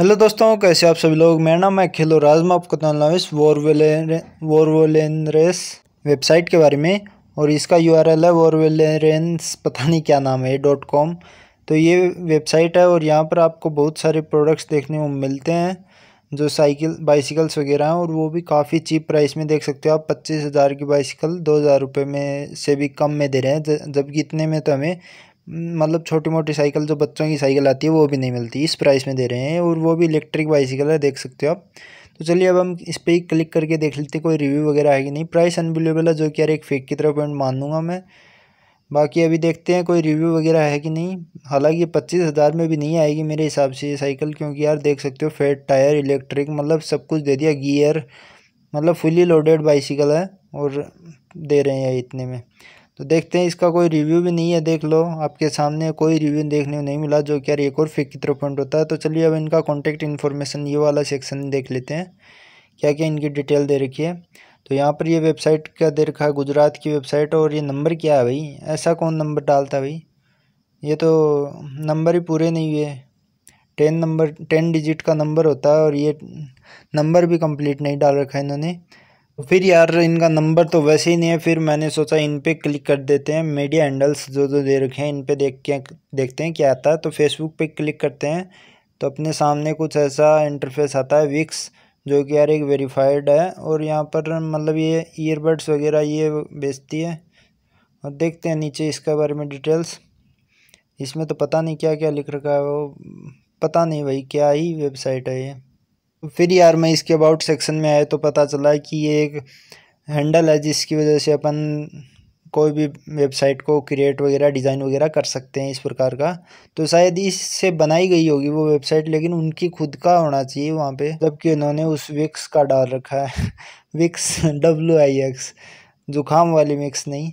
hello दोस्तों कैसे आप सभी लोग मेरा नाम है खेलो राजमा मैं आपको बताना इस रेस वेबसाइट के बारे में और इसका यूआरएल है वॉरवेलेरेंस पता नहीं क्या नाम है डॉट कॉम तो ये वेबसाइट है और यहाँ पर आपको बहुत सारे प्रोडक्ट्स देखने को मिलते हैं जो साइकिल बाइसिकल्स वगैरह हैं और वो भी काफ़ी चीप प्राइस में देख सकते हो आप पच्चीस हज़ार की बाइसिकल दो हज़ार रुपये में से भी कम में दे रहे हैं जबकि इतने में तो हमें मतलब छोटी मोटी साइकिल जो बच्चों की साइकिल आती है वो भी नहीं मिलती इस प्राइस में दे रहे हैं और वो भी इलेक्ट्रिक बाइसिकल है देख सकते हो आप तो चलिए अब हम इस पर ही क्लिक करके देख लेते हैं कोई रिव्यू वगैरह है कि नहीं प्राइस अनबिलेबल है जो कि यार एक फेक की तरह पॉइंट लूँगा मैं बाकी अभी देखते हैं कोई रिव्यू वगैरह है कि नहीं हालांकि पच्चीस हज़ार में भी नहीं आएगी मेरे हिसाब से ये साइकिल क्योंकि यार देख सकते हो फेट टायर इलेक्ट्रिक मतलब सब कुछ दे दिया गियर मतलब फुली लोडेड बाइसिकल है और दे रहे हैं इतने में तो देखते हैं इसका कोई रिव्यू भी नहीं है देख लो आपके सामने कोई रिव्यू देखने को नहीं मिला जो कि यार एक और फेक की तरफ पॉइंट होता है तो चलिए अब इनका कॉन्टैक्ट इन्फॉर्मेशन ये वाला सेक्शन देख लेते हैं क्या क्या इनकी डिटेल दे रखी है तो यहाँ पर ये वेबसाइट क्या दे रखा है गुजरात की वेबसाइट और ये नंबर क्या है भाई ऐसा कौन नंबर डालता है भाई ये तो नंबर ही पूरे नहीं हुए टेन नंबर टेन डिजिट का नंबर होता है और ये नंबर भी कंप्लीट नहीं डाल रखा है इन्होंने तो फिर यार इनका नंबर तो वैसे ही नहीं है फिर मैंने सोचा इन पर क्लिक कर देते हैं मीडिया हैंडल्स जो जो दे रखे हैं इन पर देख के देखते हैं क्या आता है तो फेसबुक पे क्लिक करते हैं तो अपने सामने कुछ ऐसा इंटरफेस आता है विक्स जो कि यार एक वेरीफाइड है और यहाँ पर मतलब ये ईयरबड्स वगैरह ये बेचती है और देखते हैं नीचे इसके बारे में डिटेल्स इसमें तो पता नहीं क्या क्या लिख रखा है वो पता नहीं भाई क्या ही वेबसाइट है ये फिर यार मैं इसके अबाउट सेक्शन में आया तो पता चला कि ये एक हैंडल है जिसकी वजह से अपन कोई भी वेबसाइट को क्रिएट वगैरह डिज़ाइन वगैरह कर सकते हैं इस प्रकार का तो शायद इससे बनाई गई होगी वो वेबसाइट लेकिन उनकी खुद का होना चाहिए वहाँ पे जबकि उन्होंने उस विक्स का डाल रखा है विक्स डब्ल्यू आई एक्स जुकाम वाली मिक्स नहीं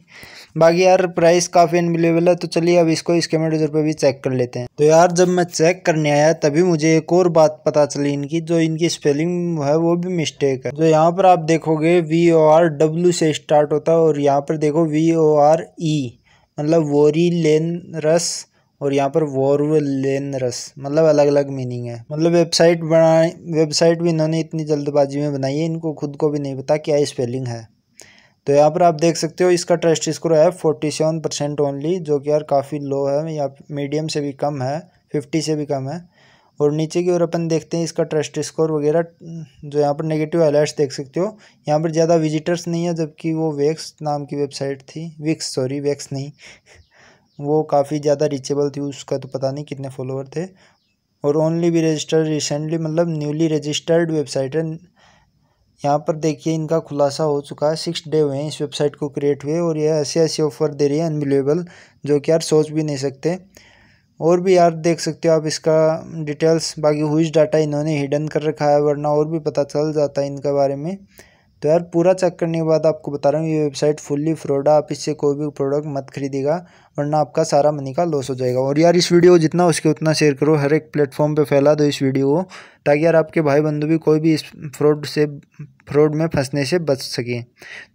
बाकी यार प्राइस काफ़ी अनबिलेबल है तो चलिए अब इसको स्केमेटोजर पे भी चेक कर लेते हैं तो यार जब मैं चेक करने आया तभी मुझे एक और बात पता चली इनकी जो इनकी स्पेलिंग है वो भी मिस्टेक है जो यहाँ पर आप देखोगे वी ओ आर डब्ल्यू से स्टार्ट होता है और यहाँ पर देखो वी ओ आर ई मतलब वोरी लेन रस और यहाँ पर लेन रस मतलब अलग अलग मीनिंग है मतलब वेबसाइट बनाए वेबसाइट भी इन्होंने इतनी जल्दबाजी में बनाई है इनको खुद को भी नहीं पता क्या स्पेलिंग है तो यहाँ पर आप देख सकते हो इसका ट्रस्ट स्कोर है फोर्टी सेवन परसेंट ओनली जो कि यार काफ़ी लो है या मीडियम से भी कम है फिफ्टी से भी कम है और नीचे की ओर अपन देखते हैं इसका ट्रस्ट स्कोर वगैरह जो यहाँ पर नेगेटिव अलर्ट्स देख सकते हो यहाँ पर ज़्यादा विजिटर्स नहीं है जबकि वो वेक्स नाम की वेबसाइट थी विक्स सॉरी वेक्स नहीं वो काफ़ी ज़्यादा रीचेबल थी उसका तो पता नहीं कितने फॉलोअर थे और ओनली भी रजिस्टर्ड रिसेंटली मतलब न्यूली रजिस्टर्ड वेबसाइट है यहाँ पर देखिए इनका खुलासा हो चुका है सिक्स डे हुए हैं इस वेबसाइट को क्रिएट हुए और ये ऐसे ऐसे ऑफर दे रही है अनबिलेबल जो कि यार सोच भी नहीं सकते और भी यार देख सकते हो आप इसका डिटेल्स बाकी हुई डाटा इन्होंने हिडन कर रखा है वरना और भी पता चल जाता है इनके बारे में तो यार पूरा चेक करने के बाद आपको बता रहा हूँ ये वेबसाइट फुल्ली फ्रॉड है आप इससे कोई भी प्रोडक्ट मत खरीदेगा वरना आपका सारा मनी का लॉस हो जाएगा और यार इस वीडियो को जितना उसके उतना शेयर करो हर एक प्लेटफॉर्म पे फैला दो इस वीडियो को ताकि यार आपके भाई बंधु भी कोई भी इस फ्रॉड से फ्रॉड में फंसने से बच सके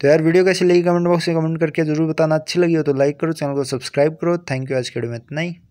तो यार वीडियो कैसी लगी कमेंट बॉक्स में कमेंट करके जरूर बताना अच्छी लगी हो तो लाइक करो चैनल को सब्सक्राइब करो थैंक यू आज के वीडियो में इतना ही